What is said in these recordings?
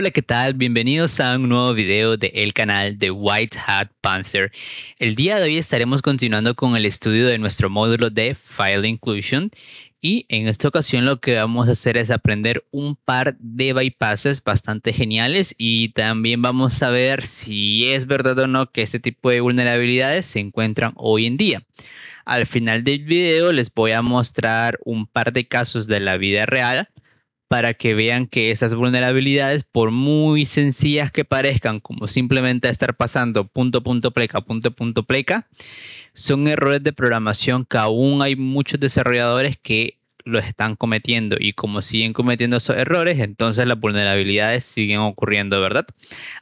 Hola, ¿qué tal? Bienvenidos a un nuevo video del el canal de White Hat Panther. El día de hoy estaremos continuando con el estudio de nuestro módulo de File Inclusion y en esta ocasión lo que vamos a hacer es aprender un par de bypasses bastante geniales y también vamos a ver si es verdad o no que este tipo de vulnerabilidades se encuentran hoy en día. Al final del video les voy a mostrar un par de casos de la vida real para que vean que esas vulnerabilidades, por muy sencillas que parezcan, como simplemente estar pasando punto, punto, pleca, punto, punto, pleca, son errores de programación que aún hay muchos desarrolladores que lo están cometiendo y como siguen cometiendo esos errores, entonces las vulnerabilidades siguen ocurriendo, ¿verdad?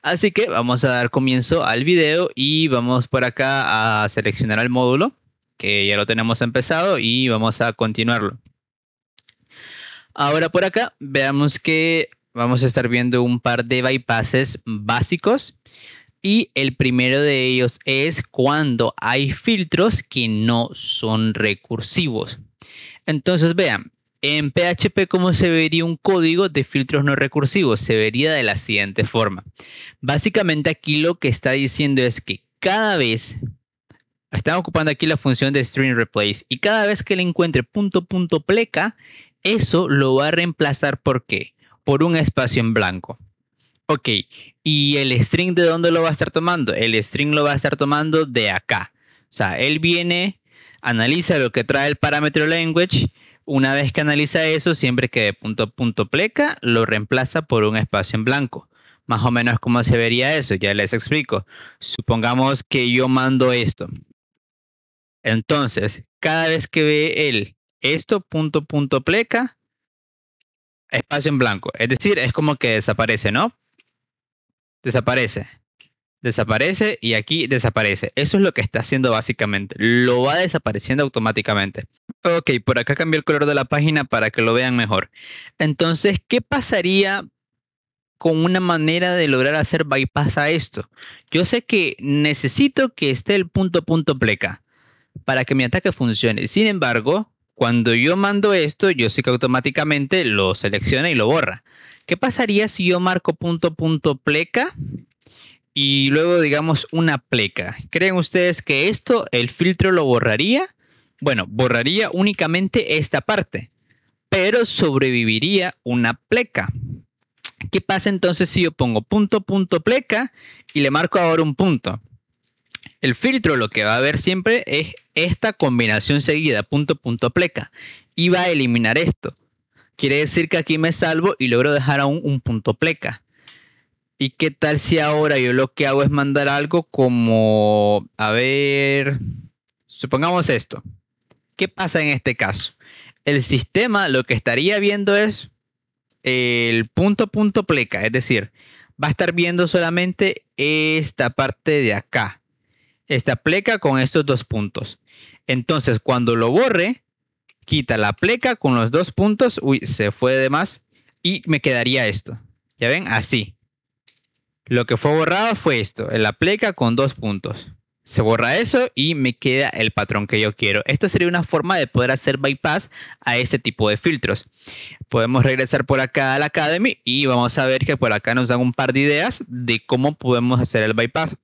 Así que vamos a dar comienzo al video y vamos por acá a seleccionar el módulo, que ya lo tenemos empezado y vamos a continuarlo. Ahora por acá veamos que vamos a estar viendo un par de bypasses básicos. Y el primero de ellos es cuando hay filtros que no son recursivos. Entonces vean, en PHP, ¿cómo se vería un código de filtros no recursivos? Se vería de la siguiente forma. Básicamente aquí lo que está diciendo es que cada vez, está ocupando aquí la función de string replace, y cada vez que le encuentre punto punto pleca, eso lo va a reemplazar por qué? Por un espacio en blanco. Ok, ¿y el string de dónde lo va a estar tomando? El string lo va a estar tomando de acá. O sea, él viene, analiza lo que trae el parámetro language. Una vez que analiza eso, siempre que de punto punto pleca, lo reemplaza por un espacio en blanco. Más o menos como se vería eso, ya les explico. Supongamos que yo mando esto. Entonces, cada vez que ve él esto punto punto pleca espacio en blanco. Es decir, es como que desaparece, ¿no? Desaparece. Desaparece y aquí desaparece. Eso es lo que está haciendo básicamente. Lo va desapareciendo automáticamente. Ok, por acá cambié el color de la página para que lo vean mejor. Entonces, ¿qué pasaría con una manera de lograr hacer bypass a esto? Yo sé que necesito que esté el punto punto pleca para que mi ataque funcione. Sin embargo, cuando yo mando esto, yo sé que automáticamente lo selecciona y lo borra. ¿Qué pasaría si yo marco punto punto pleca y luego digamos una pleca? ¿Creen ustedes que esto, el filtro lo borraría? Bueno, borraría únicamente esta parte, pero sobreviviría una pleca. ¿Qué pasa entonces si yo pongo punto punto pleca y le marco ahora un punto? El filtro lo que va a ver siempre es esta combinación seguida, punto, punto, pleca. Y va a eliminar esto. Quiere decir que aquí me salvo y logro dejar aún un punto pleca. ¿Y qué tal si ahora yo lo que hago es mandar algo como, a ver, supongamos esto. ¿Qué pasa en este caso? El sistema lo que estaría viendo es el punto, punto, pleca. Es decir, va a estar viendo solamente esta parte de acá esta pleca con estos dos puntos. Entonces, cuando lo borre, quita la pleca con los dos puntos. Uy, se fue de más. Y me quedaría esto. ¿Ya ven? Así. Lo que fue borrado fue esto, la pleca con dos puntos. Se borra eso y me queda el patrón que yo quiero. Esta sería una forma de poder hacer bypass a este tipo de filtros. Podemos regresar por acá a la Academy y vamos a ver que por acá nos dan un par de ideas de cómo podemos hacer el bypass.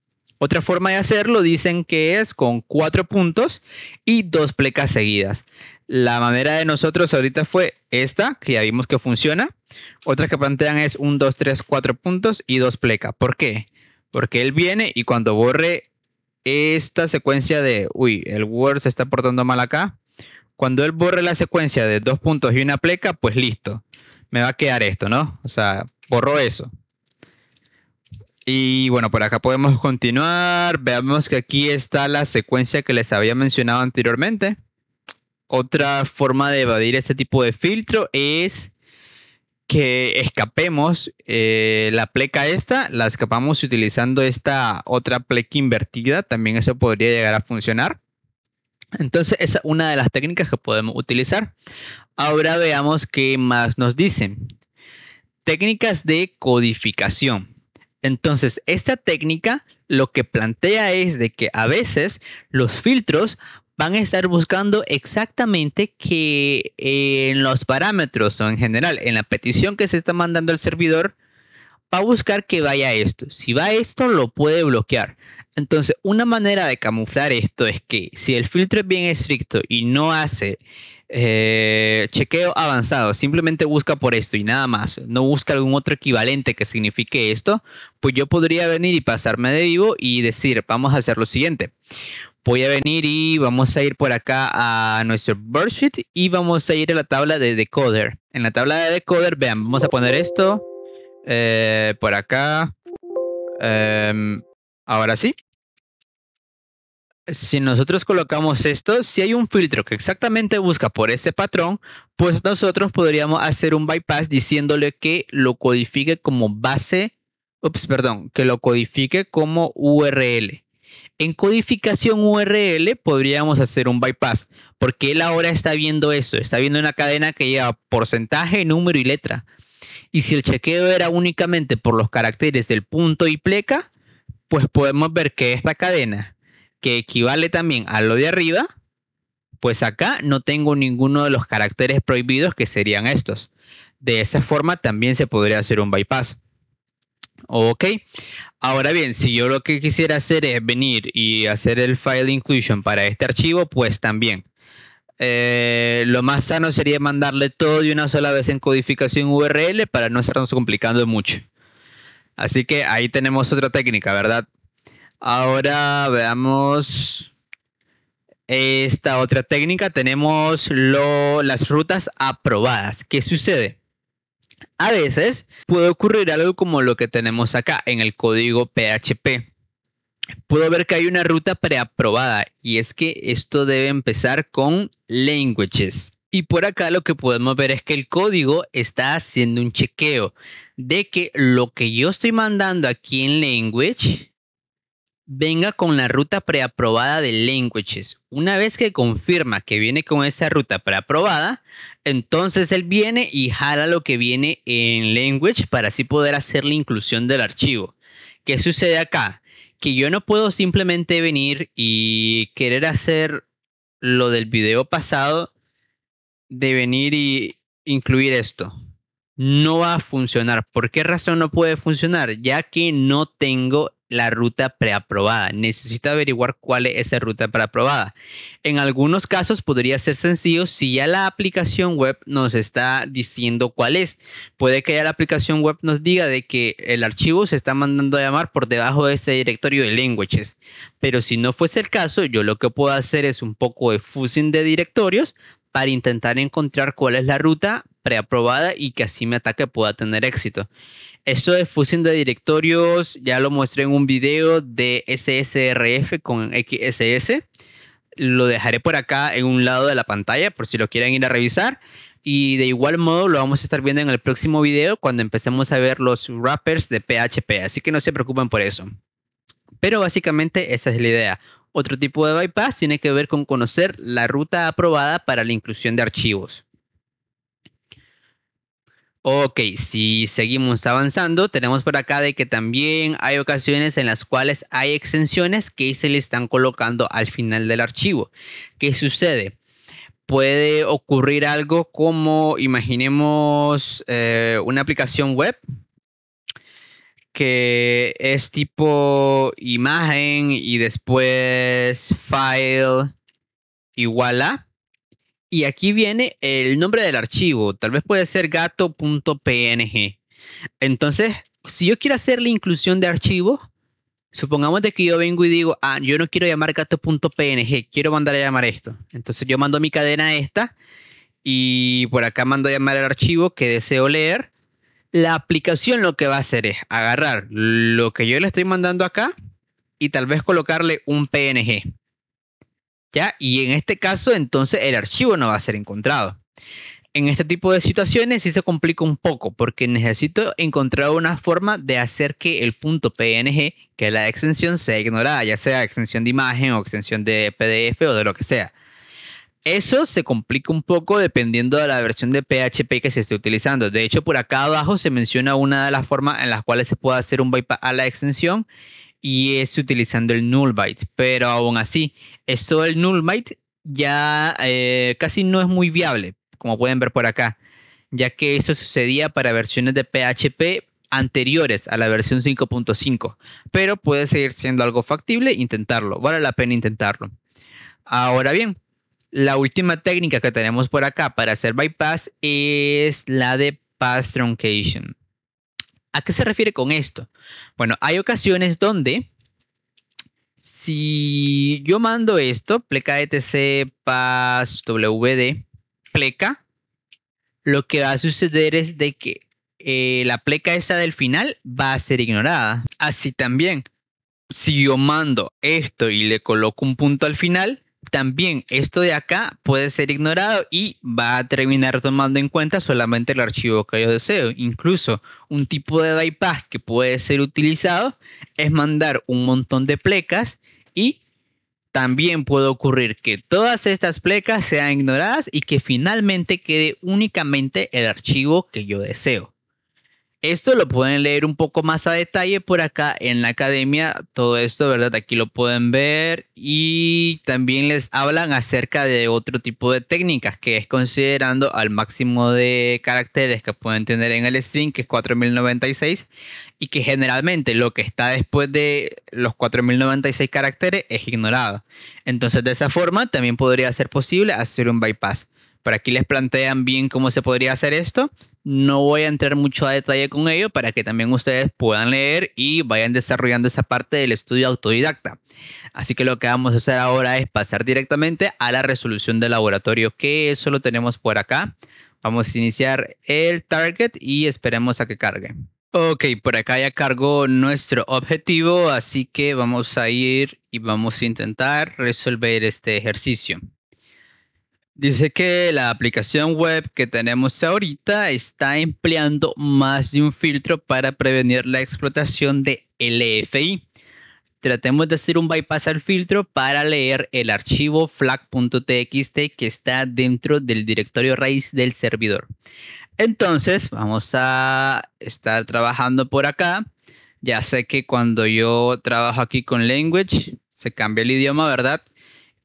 Otra forma de hacerlo dicen que es con cuatro puntos y dos plecas seguidas. La manera de nosotros ahorita fue esta, que ya vimos que funciona. Otra que plantean es un 2, 3, cuatro puntos y dos plecas. ¿Por qué? Porque él viene y cuando borre esta secuencia de, uy, el Word se está portando mal acá. Cuando él borre la secuencia de dos puntos y una pleca, pues listo. Me va a quedar esto, ¿no? O sea, borro eso. Y bueno, por acá podemos continuar. Veamos que aquí está la secuencia que les había mencionado anteriormente. Otra forma de evadir este tipo de filtro es que escapemos eh, la pleca esta, la escapamos utilizando esta otra pleca invertida, también eso podría llegar a funcionar. Entonces, es una de las técnicas que podemos utilizar. Ahora veamos qué más nos dicen. Técnicas de codificación. Entonces, esta técnica lo que plantea es de que a veces los filtros van a estar buscando exactamente que eh, en los parámetros o en general en la petición que se está mandando al servidor va a buscar que vaya esto. Si va esto lo puede bloquear. Entonces una manera de camuflar esto es que si el filtro es bien estricto y no hace eh, chequeo avanzado, simplemente busca por esto y nada más, no busca algún otro equivalente que signifique esto, pues yo podría venir y pasarme de vivo y decir, vamos a hacer lo siguiente. Voy a venir y vamos a ir por acá a nuestro birdsheet. y vamos a ir a la tabla de decoder. En la tabla de decoder, vean, vamos a poner esto eh, por acá. Em, ahora sí si nosotros colocamos esto, si hay un filtro que exactamente busca por este patrón, pues nosotros podríamos hacer un bypass diciéndole que lo codifique como base, ups, perdón, que lo codifique como URL. En codificación URL podríamos hacer un bypass, porque él ahora está viendo eso, está viendo una cadena que lleva porcentaje, número y letra. Y si el chequeo era únicamente por los caracteres del punto y pleca, pues podemos ver que esta cadena que equivale también a lo de arriba, pues acá no tengo ninguno de los caracteres prohibidos que serían estos. De esa forma también se podría hacer un bypass. Ok, ahora bien, si yo lo que quisiera hacer es venir y hacer el file inclusion para este archivo, pues también. Eh, lo más sano sería mandarle todo de una sola vez en codificación URL para no estarnos complicando mucho. Así que ahí tenemos otra técnica, ¿verdad? Ahora veamos esta otra técnica. Tenemos las rutas aprobadas. ¿Qué sucede? A veces puede ocurrir algo como lo que tenemos acá en el código PHP. Puedo ver que hay una ruta preaprobada y es que esto debe empezar con languages. Y por acá lo que podemos ver es que el código está haciendo un chequeo de que lo que yo estoy mandando aquí en language venga con la ruta preaprobada de Languages. Una vez que confirma que viene con esa ruta preaprobada, entonces él viene y jala lo que viene en Language para así poder hacer la inclusión del archivo. ¿Qué sucede acá? Que yo no puedo simplemente venir y querer hacer lo del video pasado de venir y incluir esto no va a funcionar. ¿Por qué razón no puede funcionar? Ya que no tengo la ruta preaprobada. Necesita averiguar cuál es esa ruta preaprobada. En algunos casos podría ser sencillo si ya la aplicación web nos está diciendo cuál es. Puede que ya la aplicación web nos diga de que el archivo se está mandando a llamar por debajo de ese directorio de languages. Pero si no fuese el caso, yo lo que puedo hacer es un poco de fusing de directorios para intentar encontrar cuál es la ruta preaprobada y que así mi ataque pueda tener éxito. Eso de fusión de directorios, ya lo mostré en un video de SSRF con XSS. Lo dejaré por acá en un lado de la pantalla por si lo quieren ir a revisar. Y de igual modo lo vamos a estar viendo en el próximo video cuando empecemos a ver los wrappers de PHP. Así que no se preocupen por eso. Pero básicamente esa es la idea. Otro tipo de bypass tiene que ver con conocer la ruta aprobada para la inclusión de archivos. Ok, si seguimos avanzando, tenemos por acá de que también hay ocasiones en las cuales hay extensiones que se le están colocando al final del archivo. ¿Qué sucede? Puede ocurrir algo como, imaginemos, eh, una aplicación web que es tipo imagen y después file igual a y aquí viene el nombre del archivo, tal vez puede ser gato.png. Entonces, si yo quiero hacer la inclusión de archivos, supongamos de que yo vengo y digo, ah, yo no quiero llamar gato.png, quiero mandar a llamar esto. Entonces yo mando mi cadena esta y por acá mando a llamar el archivo que deseo leer. La aplicación lo que va a hacer es agarrar lo que yo le estoy mandando acá y tal vez colocarle un PNG. Y en este caso, entonces, el archivo no va a ser encontrado. En este tipo de situaciones sí se complica un poco porque necesito encontrar una forma de hacer que el punto PNG, que es la extensión, sea ignorada, ya sea extensión de imagen o extensión de PDF o de lo que sea. Eso se complica un poco dependiendo de la versión de PHP que se esté utilizando. De hecho, por acá abajo se menciona una de las formas en las cuales se puede hacer un bypass a la extensión y es utilizando el null byte. Pero aún así, esto del null byte ya eh, casi no es muy viable, como pueden ver por acá, ya que eso sucedía para versiones de PHP anteriores a la versión 5.5, pero puede seguir siendo algo factible intentarlo, vale la pena intentarlo. Ahora bien, la última técnica que tenemos por acá para hacer bypass es la de path truncation. ¿A qué se refiere con esto? Bueno, hay ocasiones donde si yo mando esto, pleca etc pas wd, pleca, lo que va a suceder es de que eh, la pleca esa del final va a ser ignorada. Así también, si yo mando esto y le coloco un punto al final, también esto de acá puede ser ignorado y va a terminar tomando en cuenta solamente el archivo que yo deseo. Incluso un tipo de bypass que puede ser utilizado es mandar un montón de plecas y también puede ocurrir que todas estas plecas sean ignoradas y que finalmente quede únicamente el archivo que yo deseo. Esto lo pueden leer un poco más a detalle por acá en la academia. Todo esto, ¿verdad? Aquí lo pueden ver. Y también les hablan acerca de otro tipo de técnicas, que es considerando al máximo de caracteres que pueden tener en el string, que es 4096. Y que generalmente lo que está después de los 4096 caracteres es ignorado. Entonces, de esa forma, también podría ser posible hacer un bypass. Por aquí les plantean bien cómo se podría hacer esto. No voy a entrar mucho a detalle con ello para que también ustedes puedan leer y vayan desarrollando esa parte del estudio autodidacta. Así que lo que vamos a hacer ahora es pasar directamente a la resolución de laboratorio, que eso lo tenemos por acá. Vamos a iniciar el target y esperemos a que cargue. Ok, por acá ya cargó nuestro objetivo, así que vamos a ir y vamos a intentar resolver este ejercicio. Dice que la aplicación web que tenemos ahorita está empleando más de un filtro para prevenir la explotación de LFI. Tratemos de hacer un bypass al filtro para leer el archivo flag.txt que está dentro del directorio raíz del servidor. Entonces, vamos a estar trabajando por acá. Ya sé que cuando yo trabajo aquí con language, se cambia el idioma, ¿verdad?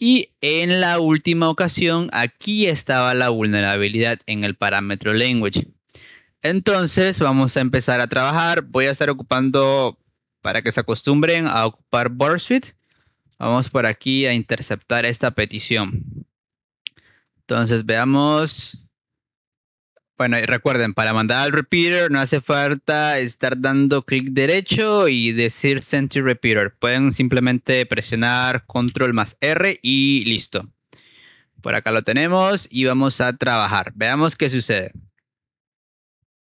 Y en la última ocasión, aquí estaba la vulnerabilidad en el parámetro language. Entonces vamos a empezar a trabajar. Voy a estar ocupando, para que se acostumbren a ocupar BarSuite. Vamos por aquí a interceptar esta petición. Entonces veamos bueno, recuerden, para mandar al repeater no hace falta estar dando clic derecho y decir send repeater. Pueden simplemente presionar control más R y listo. Por acá lo tenemos y vamos a trabajar. Veamos qué sucede.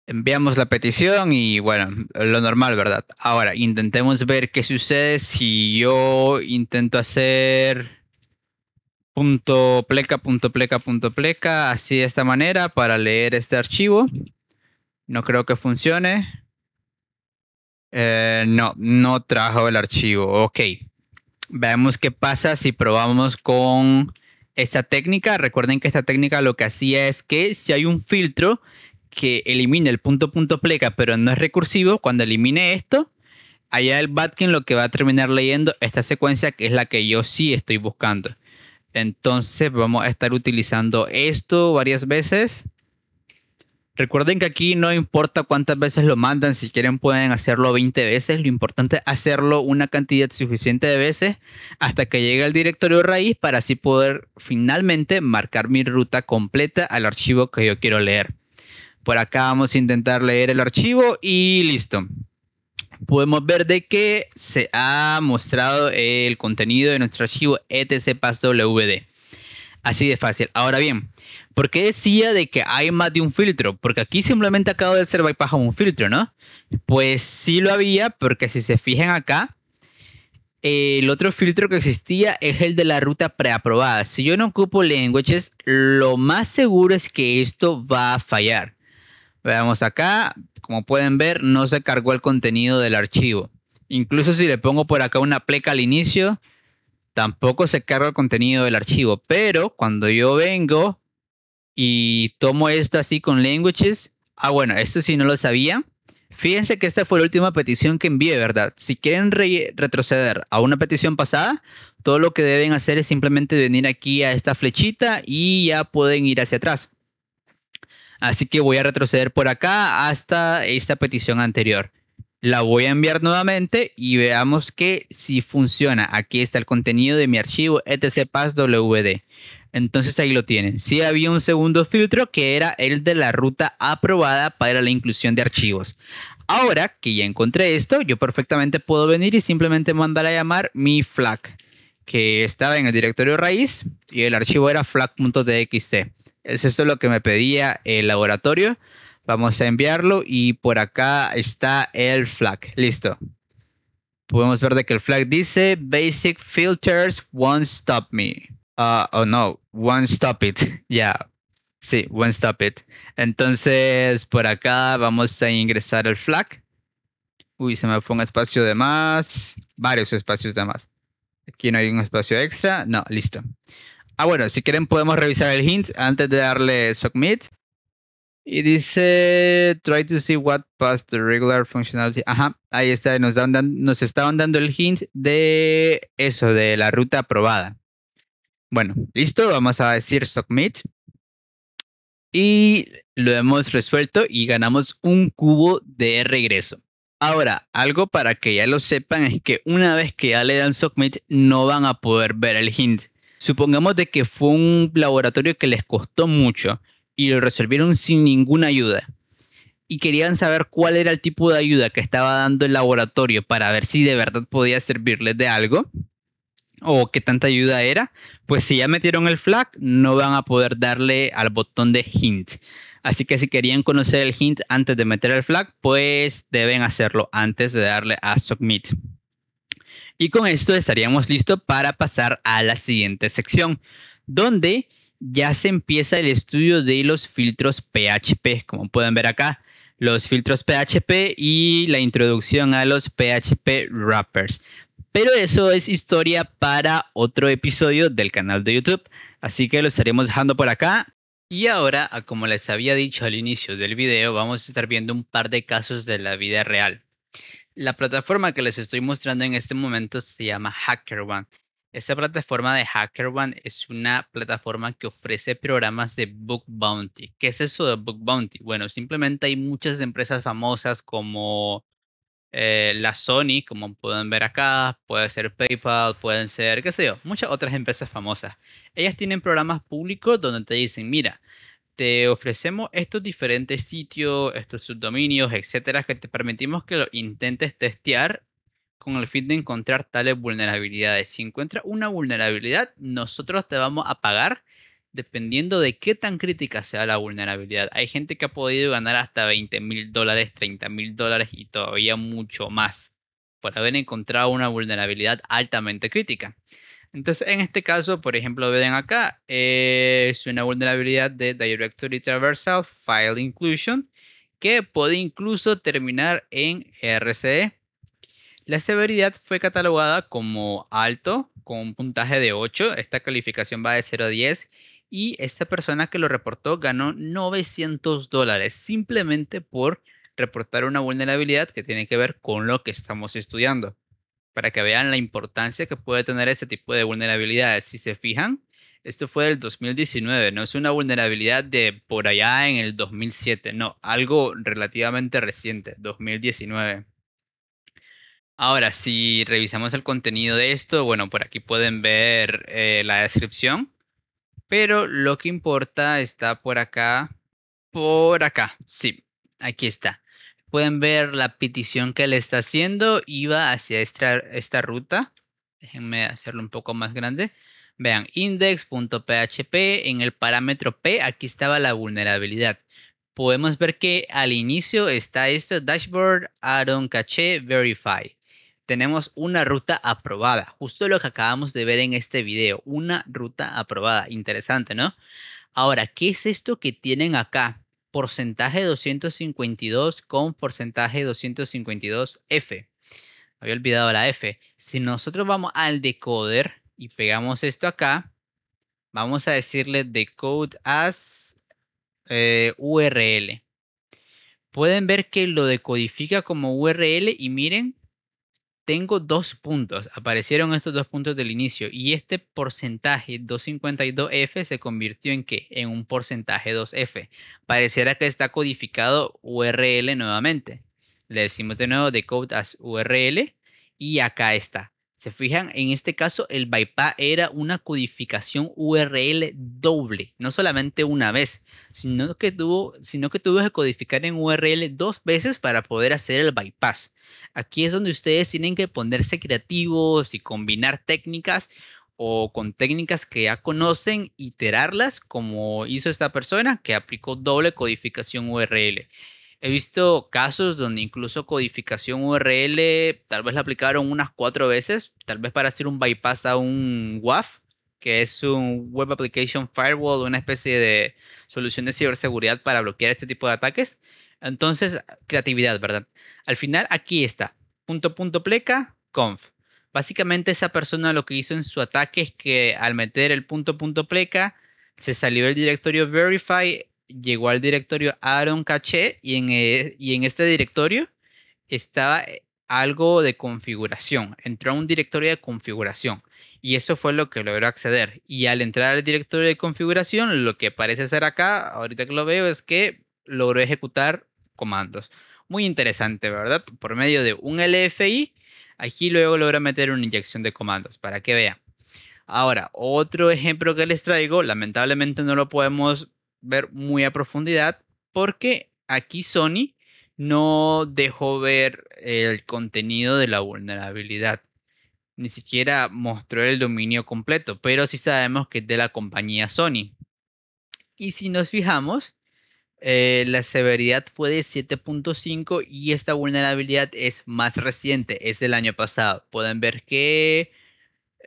Enviamos la petición y bueno, lo normal, ¿verdad? Ahora, intentemos ver qué sucede si yo intento hacer punto pleca punto pleca punto pleca así de esta manera para leer este archivo no creo que funcione eh, no no trajo el archivo ok veamos qué pasa si probamos con esta técnica recuerden que esta técnica lo que hacía es que si hay un filtro que elimina el punto punto pleca pero no es recursivo cuando elimine esto allá el Batkin lo que va a terminar leyendo esta secuencia que es la que yo sí estoy buscando entonces vamos a estar utilizando esto varias veces. Recuerden que aquí no importa cuántas veces lo mandan, si quieren pueden hacerlo 20 veces, lo importante es hacerlo una cantidad suficiente de veces hasta que llegue al directorio raíz para así poder finalmente marcar mi ruta completa al archivo que yo quiero leer. Por acá vamos a intentar leer el archivo y listo podemos ver de que se ha mostrado el contenido de nuestro archivo etcpasswd. Así de fácil. Ahora bien, ¿por qué decía de que hay más de un filtro? Porque aquí simplemente acabo de hacer bypass a un filtro, ¿no? Pues sí lo había, porque si se fijan acá, el otro filtro que existía es el de la ruta preaprobada. Si yo no ocupo languages, lo más seguro es que esto va a fallar. Veamos acá, como pueden ver, no se cargó el contenido del archivo. Incluso si le pongo por acá una pleca al inicio, tampoco se carga el contenido del archivo. Pero cuando yo vengo y tomo esto así con languages, ah bueno, esto sí no lo sabía. Fíjense que esta fue la última petición que envié, ¿verdad? Si quieren retroceder a una petición pasada, todo lo que deben hacer es simplemente venir aquí a esta flechita y ya pueden ir hacia atrás. Así que voy a retroceder por acá hasta esta petición anterior. La voy a enviar nuevamente y veamos que si funciona. Aquí está el contenido de mi archivo etcpasswd. Entonces ahí lo tienen. Sí había un segundo filtro que era el de la ruta aprobada para la inclusión de archivos. Ahora que ya encontré esto, yo perfectamente puedo venir y simplemente mandar a llamar mi flag que estaba en el directorio raíz y el archivo era flag.txt es esto lo que me pedía el laboratorio. Vamos a enviarlo y por acá está el flag. Listo. Podemos ver de que el flag dice Basic Filters Won't Stop Me. Ah, oh no, Won't Stop It. Ya. Sí, Won't Stop It. Entonces por acá vamos a ingresar el flag. Uy, se me fue un espacio de más. Varios espacios de más. Aquí no hay un espacio extra. No, listo. Ah, bueno, si quieren podemos revisar el hint antes de darle submit. Y dice, try to see what past the regular functionality. Ajá, ahí está, nos, nos estaban dando el hint de eso, de la ruta aprobada. Bueno, listo, vamos a decir submit. Y lo hemos resuelto y ganamos un cubo de regreso. Ahora, algo para que ya lo sepan es que una vez que ya le dan submit, no van a poder ver el hint Supongamos de que fue un laboratorio que les costó mucho y lo resolvieron sin ninguna ayuda. Y querían saber cuál era el tipo de ayuda que estaba dando el laboratorio para ver si de verdad podía servirles de algo o qué tanta ayuda era. Pues si ya metieron el flag, no van a poder darle al botón de hint. Así que si querían conocer el hint antes de meter el flag, pues deben hacerlo antes de darle a submit. Y con esto estaríamos listos para pasar a la siguiente sección, donde ya se empieza el estudio de los filtros PHP, como pueden ver acá, los filtros PHP y la introducción a los PHP wrappers. Pero eso es historia para otro episodio del canal de YouTube, así que lo estaremos dejando por acá. Y ahora, como les había dicho al inicio del video, vamos a estar viendo un par de casos de la vida real. La plataforma que les estoy mostrando en este momento se llama HackerOne. Esta plataforma de HackerOne es una plataforma que ofrece programas de Book Bounty. ¿Qué es eso de Book Bounty? Bueno, simplemente hay muchas empresas famosas como eh, la Sony, como pueden ver acá, puede ser PayPal, pueden ser, qué sé yo, muchas otras empresas famosas. Ellas tienen programas públicos donde te dicen, mira, te ofrecemos estos diferentes sitios, estos subdominios, etcétera, que te permitimos que lo intentes testear con el fin de encontrar tales vulnerabilidades. Si encuentras una vulnerabilidad, nosotros te vamos a pagar dependiendo de qué tan crítica sea la vulnerabilidad. Hay gente que ha podido ganar hasta 20 mil dólares, 30 mil dólares y todavía mucho más por haber encontrado una vulnerabilidad altamente crítica. Entonces, en este caso, por ejemplo, ven acá, eh, es una vulnerabilidad de Directory Traversal File Inclusion que puede incluso terminar en RCE. La severidad fue catalogada como alto, con un puntaje de 8. Esta calificación va de 0 a 10. Y esta persona que lo reportó ganó 900 dólares simplemente por reportar una vulnerabilidad que tiene que ver con lo que estamos estudiando para que vean la importancia que puede tener ese tipo de vulnerabilidades. Si se fijan, esto fue del 2019, no es una vulnerabilidad de por allá en el 2007, no, algo relativamente reciente, 2019. Ahora, si revisamos el contenido de esto, bueno, por aquí pueden ver eh, la descripción, pero lo que importa está por acá, por acá, sí, aquí está. Pueden ver la petición que le está haciendo. Iba hacia esta, esta ruta. Déjenme hacerlo un poco más grande. Vean, index.php en el parámetro p, aquí estaba la vulnerabilidad. Podemos ver que al inicio está esto, dashboard, addon caché, verify. Tenemos una ruta aprobada, justo lo que acabamos de ver en este video, una ruta aprobada. Interesante, ¿no? Ahora, ¿qué es esto que tienen acá? porcentaje 252 con porcentaje 252F. Había olvidado la F. Si nosotros vamos al decoder y pegamos esto acá, vamos a decirle decode as eh, URL. Pueden ver que lo decodifica como URL y miren, tengo dos puntos, aparecieron estos dos puntos del inicio y este porcentaje 252F se convirtió en qué? En un porcentaje 2F. Pareciera que está codificado URL nuevamente. Le decimos de nuevo decode as URL y acá está. Se fijan, en este caso el bypass era una codificación URL doble, no solamente una vez, sino que, tuvo, sino que que codificar en URL dos veces para poder hacer el bypass. Aquí es donde ustedes tienen que ponerse creativos y combinar técnicas o con técnicas que ya conocen, iterarlas como hizo esta persona que aplicó doble codificación URL. He visto casos donde incluso codificación URL tal vez la aplicaron unas cuatro veces, tal vez para hacer un bypass a un WAF, que es un Web Application Firewall, una especie de solución de ciberseguridad para bloquear este tipo de ataques. Entonces, creatividad, ¿verdad? Al final, aquí está. Punto, punto, pleca, conf. Básicamente esa persona lo que hizo en su ataque es que al meter el punto, punto, pleca, se salió el directorio verify, llegó al directorio Aaron Caché y en, e, y en este directorio estaba eh, algo de configuración. Entró a un directorio de configuración y eso fue lo que logró acceder. Y al entrar al directorio de configuración, lo que parece ser acá, ahorita que lo veo, es que logró ejecutar comandos. Muy interesante, ¿verdad? Por medio de un LFI, aquí luego logra meter una inyección de comandos para que vean. Ahora, otro ejemplo que les traigo, lamentablemente no lo podemos ver muy a profundidad porque aquí Sony no dejó ver el contenido de la vulnerabilidad. Ni siquiera mostró el dominio completo, pero sí sabemos que es de la compañía Sony. Y si nos fijamos, eh, la severidad fue de 7.5 y esta vulnerabilidad es más reciente, es del año pasado. Pueden ver que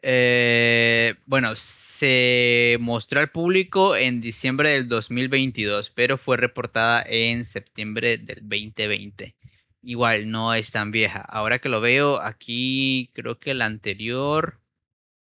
eh, bueno, se mostró al público en diciembre del 2022, pero fue reportada en septiembre del 2020. Igual, no es tan vieja. Ahora que lo veo, aquí creo que la anterior,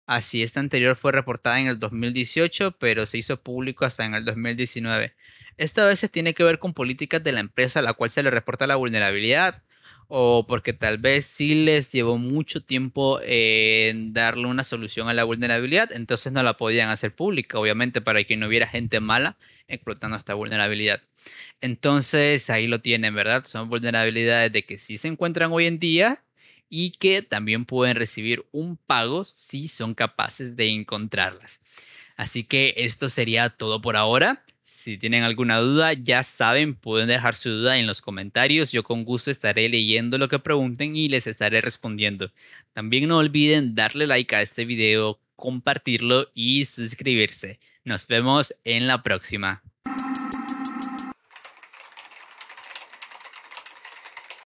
así, esta anterior fue reportada en el 2018, pero se hizo público hasta en el 2019. Esta a veces tiene que ver con políticas de la empresa a la cual se le reporta la vulnerabilidad o porque tal vez sí les llevó mucho tiempo eh, en darle una solución a la vulnerabilidad, entonces no la podían hacer pública, obviamente, para que no hubiera gente mala explotando esta vulnerabilidad. Entonces ahí lo tienen, ¿verdad? Son vulnerabilidades de que sí se encuentran hoy en día y que también pueden recibir un pago si son capaces de encontrarlas. Así que esto sería todo por ahora. Si tienen alguna duda, ya saben, pueden dejar su duda en los comentarios. Yo con gusto estaré leyendo lo que pregunten y les estaré respondiendo. También no olviden darle like a este video, compartirlo y suscribirse. Nos vemos en la próxima.